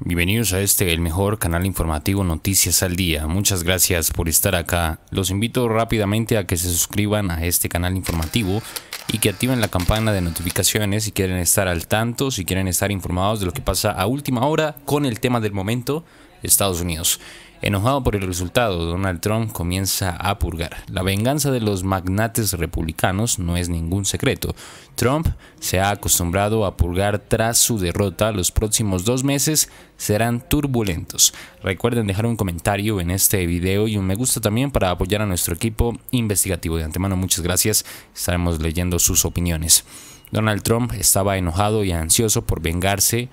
Bienvenidos a este, el mejor canal informativo Noticias al Día. Muchas gracias por estar acá. Los invito rápidamente a que se suscriban a este canal informativo y que activen la campana de notificaciones si quieren estar al tanto, si quieren estar informados de lo que pasa a última hora con el tema del momento Estados Unidos. Enojado por el resultado, Donald Trump comienza a purgar. La venganza de los magnates republicanos no es ningún secreto. Trump se ha acostumbrado a purgar tras su derrota. Los próximos dos meses serán turbulentos. Recuerden dejar un comentario en este video y un me gusta también para apoyar a nuestro equipo investigativo. De antemano, muchas gracias. Estaremos leyendo sus opiniones. Donald Trump estaba enojado y ansioso por vengarse.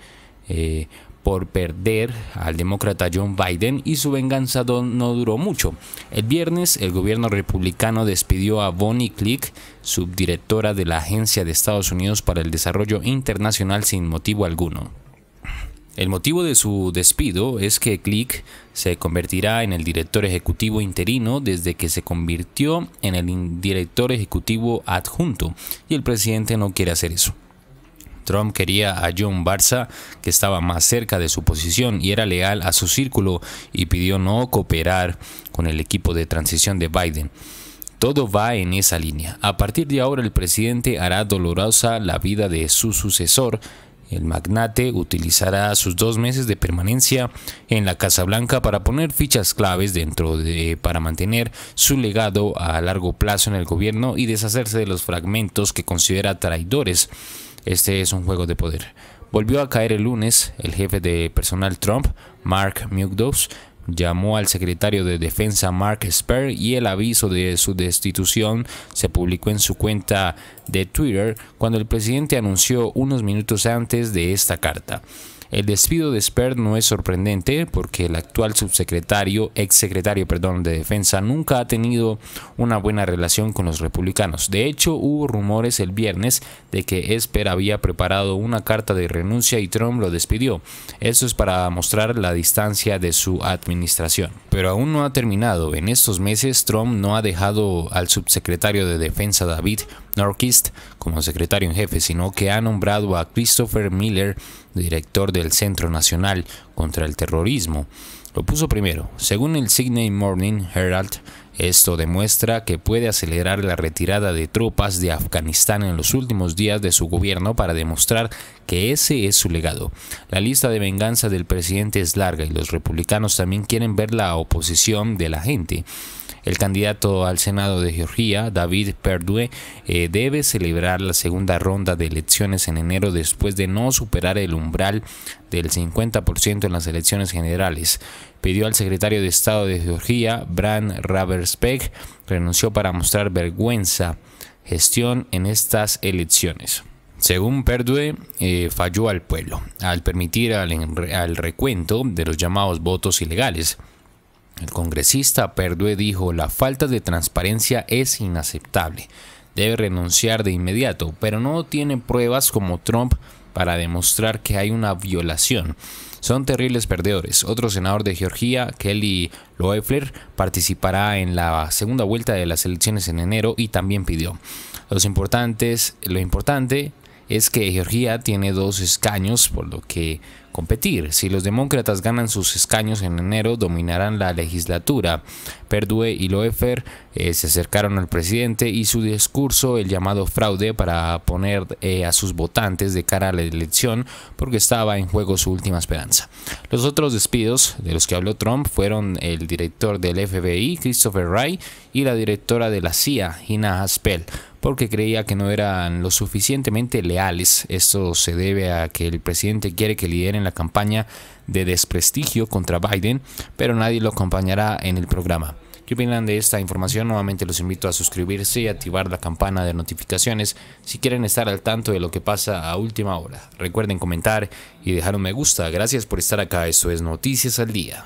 Eh, por perder al demócrata John Biden y su venganza no duró mucho. El viernes el gobierno republicano despidió a Bonnie Click, subdirectora de la Agencia de Estados Unidos para el Desarrollo Internacional sin motivo alguno. El motivo de su despido es que Click se convertirá en el director ejecutivo interino desde que se convirtió en el director ejecutivo adjunto y el presidente no quiere hacer eso. Trump quería a John Barza, que estaba más cerca de su posición y era leal a su círculo, y pidió no cooperar con el equipo de transición de Biden. Todo va en esa línea. A partir de ahora el presidente hará dolorosa la vida de su sucesor. El magnate utilizará sus dos meses de permanencia en la Casa Blanca para poner fichas claves dentro de para mantener su legado a largo plazo en el gobierno y deshacerse de los fragmentos que considera traidores este es un juego de poder. Volvió a caer el lunes, el jefe de personal Trump, Mark Mugdos, llamó al secretario de Defensa Mark Esper y el aviso de su destitución se publicó en su cuenta de Twitter cuando el presidente anunció unos minutos antes de esta carta. El despido de Sper no es sorprendente porque el actual subsecretario, exsecretario, perdón, de defensa nunca ha tenido una buena relación con los republicanos. De hecho, hubo rumores el viernes de que Esper había preparado una carta de renuncia y Trump lo despidió. Eso es para mostrar la distancia de su administración. Pero aún no ha terminado. En estos meses Trump no ha dejado al subsecretario de defensa David Norquist como secretario en jefe, sino que ha nombrado a Christopher Miller, director del Centro Nacional contra el Terrorismo. Lo puso primero. Según el Sydney Morning Herald, esto demuestra que puede acelerar la retirada de tropas de Afganistán en los últimos días de su gobierno para demostrar que ese es su legado. La lista de venganza del presidente es larga y los republicanos también quieren ver la oposición de la gente. El candidato al Senado de Georgia, David Perdue, eh, debe celebrar la segunda ronda de elecciones en enero después de no superar el umbral del 50% en las elecciones generales pidió al secretario de Estado de Georgia, Bran Raversbeck, renunció para mostrar vergüenza gestión en estas elecciones. Según Perdue, eh, falló al pueblo al permitir al, al recuento de los llamados votos ilegales. El congresista Perdue dijo, la falta de transparencia es inaceptable, debe renunciar de inmediato, pero no tiene pruebas como Trump para demostrar que hay una violación. Son terribles perdedores. Otro senador de Georgia, Kelly Loeffler, participará en la segunda vuelta de las elecciones en enero y también pidió. Los importantes, lo importante es que Georgia tiene dos escaños por lo que competir. Si los demócratas ganan sus escaños en enero, dominarán la legislatura. Perdue y Loeffer eh, se acercaron al presidente y su discurso, el llamado fraude, para poner eh, a sus votantes de cara a la elección, porque estaba en juego su última esperanza. Los otros despidos de los que habló Trump fueron el director del FBI, Christopher Wray, y la directora de la CIA, Gina Haspel porque creía que no eran lo suficientemente leales. Esto se debe a que el presidente quiere que lideren la campaña de desprestigio contra Biden, pero nadie lo acompañará en el programa. ¿Qué opinan de esta información? Nuevamente los invito a suscribirse y activar la campana de notificaciones si quieren estar al tanto de lo que pasa a última hora. Recuerden comentar y dejar un me gusta. Gracias por estar acá. Esto es Noticias al Día.